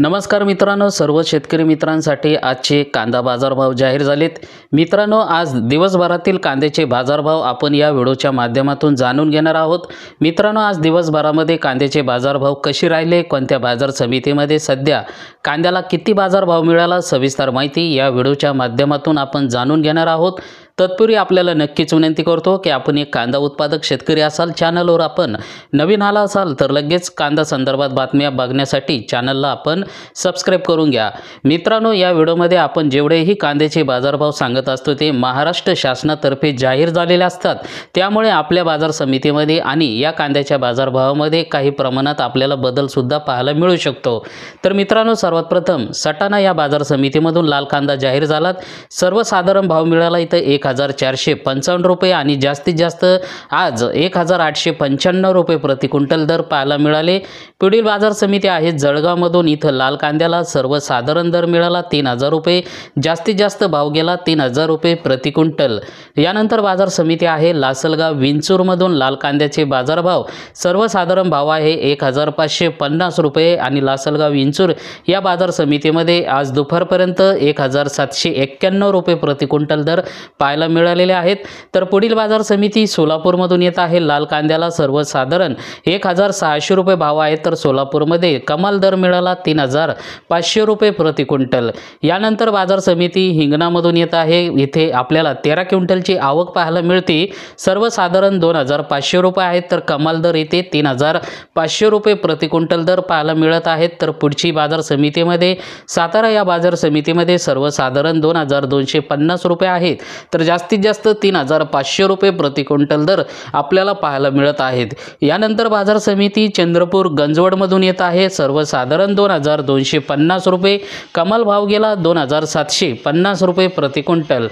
नमस्कार मित्रांनो सर्व शेतकरी मित्रांसाठी आजचे कांदा बाजारभाव जाहीर झालेत मित्रांनो आज दिवसभरातील कांद्याचे बाजारभाव आपण या व्हिडिओच्या माध्यमातून जाणून घेणार आहोत मित्रांनो आज दिवसभरामध्ये कांद्याचे बाजारभाव कसे राहिले कोणत्या बाजार समितीमध्ये सध्या कांद्याला किती बाजारभाव मिळाला सविस्तर माहिती या व्हिडिओच्या माध्यमातून आपण जाणून घेणार आहोत तत्पूर्वी आपल्याला नक्कीच विनंती करतो की आपण एक कांदा उत्पादक शेतकरी असाल चॅनलवर आपण नवीन आला असाल तर लगेच कांदा संदर्भात बातम्या बघण्यासाठी चॅनलला आपण सबस्क्राईब करून घ्या मित्रांनो या व्हिडिओमध्ये आपण जेवढेही कांद्याचे बाजारभाव सांगत असतो ते महाराष्ट्र शासनातर्फे जाहीर झालेले असतात त्यामुळे आपल्या बाजार समितीमध्ये आणि या कांद्याच्या बाजारभावामध्ये काही प्रमाणात आपल्याला बदलसुद्धा पाहायला मिळू शकतो तर मित्रांनो सर्वात प्रथम सटाणा या बाजार समितीमधून लाल कांदा जाहीर झालात सर्वसाधारण भाव मिळाला इथं एक एक हजार चारशे पंचावन्न रुपये आणि जास्तीत जास्त आज एक हजार आठशे पंच्याण्णव रुपये प्रति क्विंटल दर पाहायला मिळाले पुढील बाजार समिती आहे जळगावमधून इथं लाल कांद्याला सर्वसाधारण दर मिळाला तीन हजार रुपये जास्तीत जास्त भाव गेला तीन हजार रुपये प्रति क्विंटल यानंतर बाजार समिती आहे लासलगाव विंचूरमधून लाल कांद्याचे बाजारभाव सर्वसाधारण भाव आहे एक हजार पाचशे पन्नास रुपये आणि लासलगाव विंचूर या बाजार समितीमध्ये आज दुपारपर्यंत एक हजार सातशे एक्क्याण्णव रुपये प्रति क्विंटल दर पाय पाहायला मिळालेले आहेत तर पुढील बाजार समिती सोलापूरमधून येत आहे लाल कांद्याला सर्वसाधारण एक हजार सहाशे रुपये भाव आहे तर सोलापूरमध्ये कमाल दर मिळाला तीन हजार पाचशे रुपये प्रति क्विंटल यानंतर बाजार समिती हिंगणामधून येत आहे इथे आपल्याला तेरा क्विंटलची आवक पाहायला मिळते सर्वसाधारण दोन हजार पाचशे रुपये आहेत तर कमाल दर इथे तीन हजार पाचशे रुपये प्रति क्विंटल दर पाहायला मिळत आहेत तर पुढची बाजार समितीमध्ये सातारा या बाजार समितीमध्ये सर्वसाधारण दोन हजार दोनशे पन्नास रुपये आहेत तर जास्तीत जास्त तीन हजार पाचशे रुपये प्रति क्विंटल दर आपल्याला पाहायला मिळत आहेत यानंतर बाजार समिती चंद्रपूर गंजवडमधून येत आहे सर्वसाधारण दोन हजार दोनशे पन्नास रुपये कमाल भाव गेला दोन हजार सातशे पन्नास रुपये प्रति क्विंटल